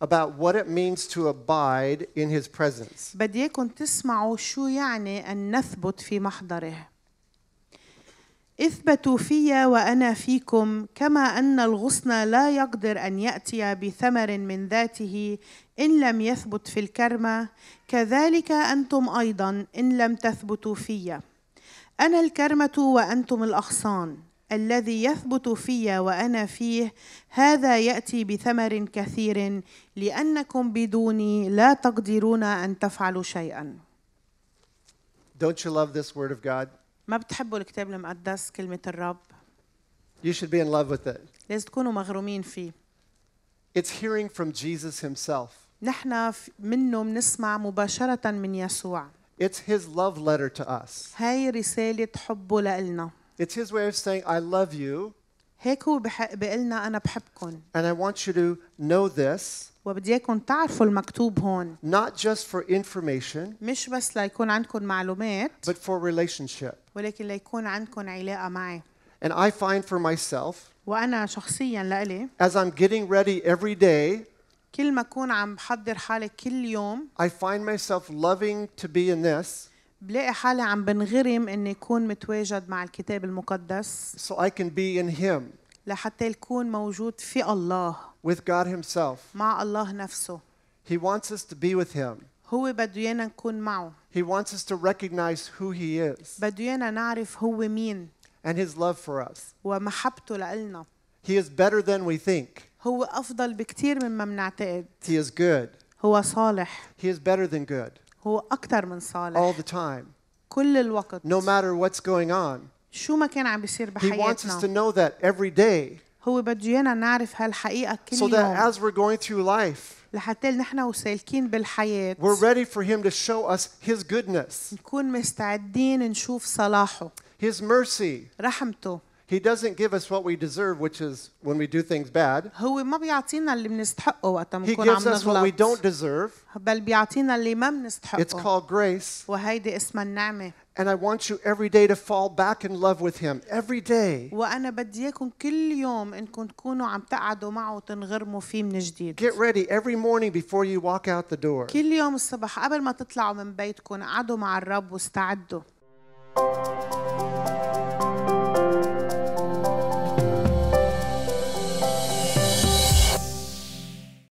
about what it means to abide in his presence. بدي اياكم تسمعوا شو يعني ان نثبت في محضره. اثبتوا في وانا فيكم كما ان الغصن لا يقدر ان ياتي بثمر من ذاته ان لم يثبت في الكرمه كذلك انتم ايضا ان لم تثبتوا في انا الكرمه وانتم الاغصان الذي يثبت في وانا فيه هذا ياتي بثمر كثير لانكم بدوني لا تقدرون ان تفعلوا شيئا. Don't you love this word of God? ما بتحبوا الكتاب المقدس كلمة الرب؟ You should be in love with it. لازم تكونوا مغرومين فيه. It's hearing from Jesus himself. نحن منه بنسمع مباشرة من يسوع. It's his love letter to us. هاي رسالة حبه لإلنا. It's his way of saying, I love you. هيك هو بقلنا أنا بحبكم. And I want you to know this. وبدي اياكم تعرفوا المكتوب هون. Not just for information. مش بس ليكون عندكم معلومات. But for relationship. ولكن ليكون عندكم علاقة معي. And I find for myself. وأنا شخصيا لإلي. As I'm getting ready every day. كل ما أكون عم بحضر حالي كل يوم. I find myself loving to be in this. بلاقي حالي عم بنغرم اني اكون متواجد مع الكتاب المقدس so I can be in him لحتى يكون موجود في الله with God himself مع الله نفسه he wants us to be with him هو بده ايانا نكون معه he wants us to recognize who he is بده ايانا نعرف هو مين and his love for us ومحبته لنا he is better than we think هو افضل بكثير مما بنعتقد he is good هو صالح he is better than good هو أكثر من صالح all the time. كل الوقت No matter what's going on. شو ما كان عم بيصير بحياتنا. He wants us to know that every day. هو بده ايانا نعرف هالحقيقة كل يوم. So that يوم as we're going through life, لحتى نحن وسالكين بالحياة we're ready for Him to show us His goodness, نكون مستعدين نشوف صلاحه His mercy, رحمته He doesn't give us what we deserve, which is when we do things bad. He gives us what we don't deserve. It's called grace. And I want you every day to fall back in love with Him. Every Get ready every morning before you walk out the door. كل يوم